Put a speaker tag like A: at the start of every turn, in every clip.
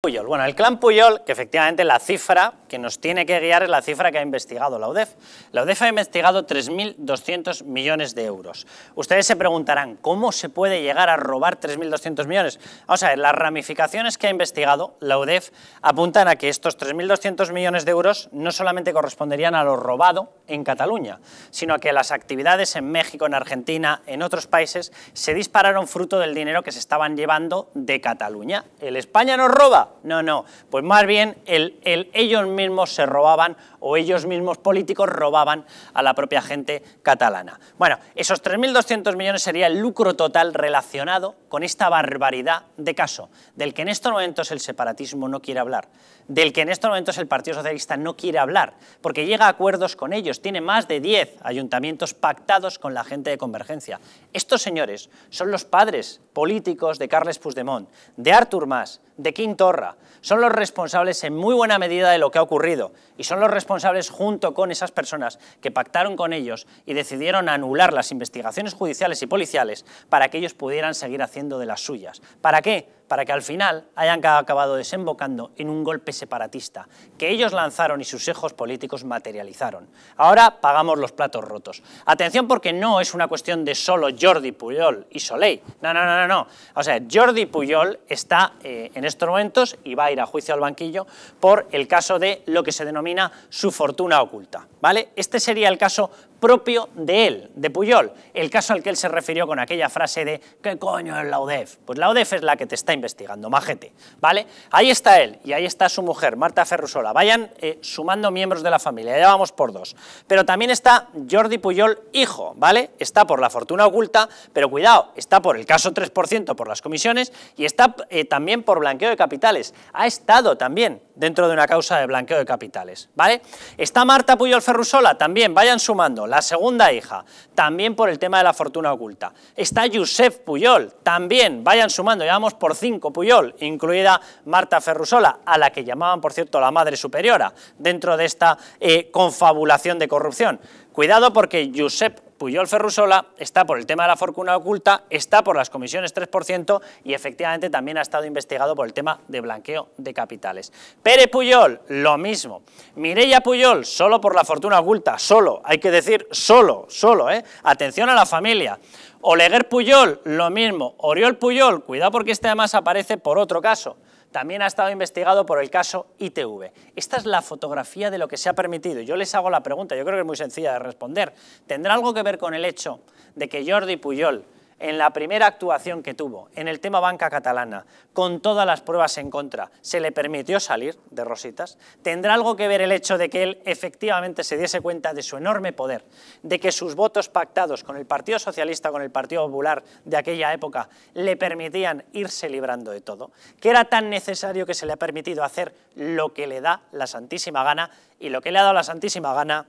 A: Puyol. Bueno, el clan Puyol, que efectivamente la cifra que nos tiene que guiar es la cifra que ha investigado la UDEF. La UDEF ha investigado 3.200 millones de euros. Ustedes se preguntarán, ¿cómo se puede llegar a robar 3.200 millones? Vamos a ver, las ramificaciones que ha investigado la UDEF apuntan a que estos 3.200 millones de euros no solamente corresponderían a lo robado en Cataluña, sino a que las actividades en México, en Argentina, en otros países, se dispararon fruto del dinero que se estaban llevando de Cataluña. ¿El España nos roba? No, no, pues más bien el, ellos mismos se robaban o ellos mismos políticos robaban a la propia gente catalana. Bueno, esos 3.200 millones sería el lucro total relacionado con esta barbaridad de caso, del que en estos momentos el separatismo no quiere hablar, del que en estos momentos el Partido Socialista no quiere hablar, porque llega a acuerdos con ellos, tiene más de 10 ayuntamientos pactados con la gente de Convergencia. Estos señores son los padres políticos de Carles Puigdemont, de Artur Mas, de Quintorra, son los responsables en muy buena medida de lo que ha ocurrido y son los responsables junto con esas personas que pactaron con ellos y decidieron anular las investigaciones judiciales y policiales para que ellos pudieran seguir haciendo de las suyas. ¿Para qué? para que al final hayan acabado desembocando en un golpe separatista que ellos lanzaron y sus hijos políticos materializaron. Ahora pagamos los platos rotos. Atención porque no es una cuestión de solo Jordi Puyol y Soleil. No, no, no, no. no. O sea, Jordi Puyol está eh, en estos momentos y va a ir a juicio al banquillo por el caso de lo que se denomina su fortuna oculta. ¿vale? Este sería el caso propio de él, de Puyol, el caso al que él se refirió con aquella frase de ¿qué coño es la UDEF? Pues la UDEF es la que te está investigando, majete, ¿vale? Ahí está él y ahí está su mujer, Marta Ferrusola. Vayan eh, sumando miembros de la familia, ya vamos por dos. Pero también está Jordi Puyol, hijo, ¿vale? Está por la fortuna oculta, pero cuidado, está por el caso 3% por las comisiones y está eh, también por blanqueo de capitales. Ha estado también dentro de una causa de blanqueo de capitales, ¿vale? Está Marta Puyol Ferrusola, también, vayan sumando, la segunda hija, también por el tema de la fortuna oculta. Está Josep Puyol, también, vayan sumando, llevamos por cinco Puyol, incluida Marta Ferrusola, a la que llamaban, por cierto, la madre superiora, dentro de esta eh, confabulación de corrupción. Cuidado porque Josep Puyol Ferrusola está por el tema de la fortuna oculta, está por las comisiones 3% y efectivamente también ha estado investigado por el tema de blanqueo de capitales. Pérez Puyol, lo mismo. Mireia Puyol, solo por la fortuna oculta, solo, hay que decir solo, solo, ¿eh? Atención a la familia. Oleguer Puyol, lo mismo. Oriol Puyol, cuidado porque este además aparece por otro caso también ha estado investigado por el caso ITV. Esta es la fotografía de lo que se ha permitido. Yo les hago la pregunta, yo creo que es muy sencilla de responder. ¿Tendrá algo que ver con el hecho de que Jordi Puyol en la primera actuación que tuvo, en el tema banca catalana, con todas las pruebas en contra, se le permitió salir de Rositas, ¿tendrá algo que ver el hecho de que él efectivamente se diese cuenta de su enorme poder, de que sus votos pactados con el Partido Socialista, con el Partido Popular de aquella época, le permitían irse librando de todo? ¿Que era tan necesario que se le ha permitido hacer lo que le da la santísima gana? Y lo que le ha dado la santísima gana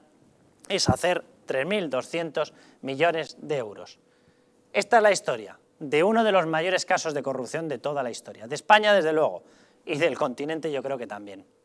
A: es hacer 3.200 millones de euros. Esta es la historia de uno de los mayores casos de corrupción de toda la historia, de España desde luego, y del continente yo creo que también.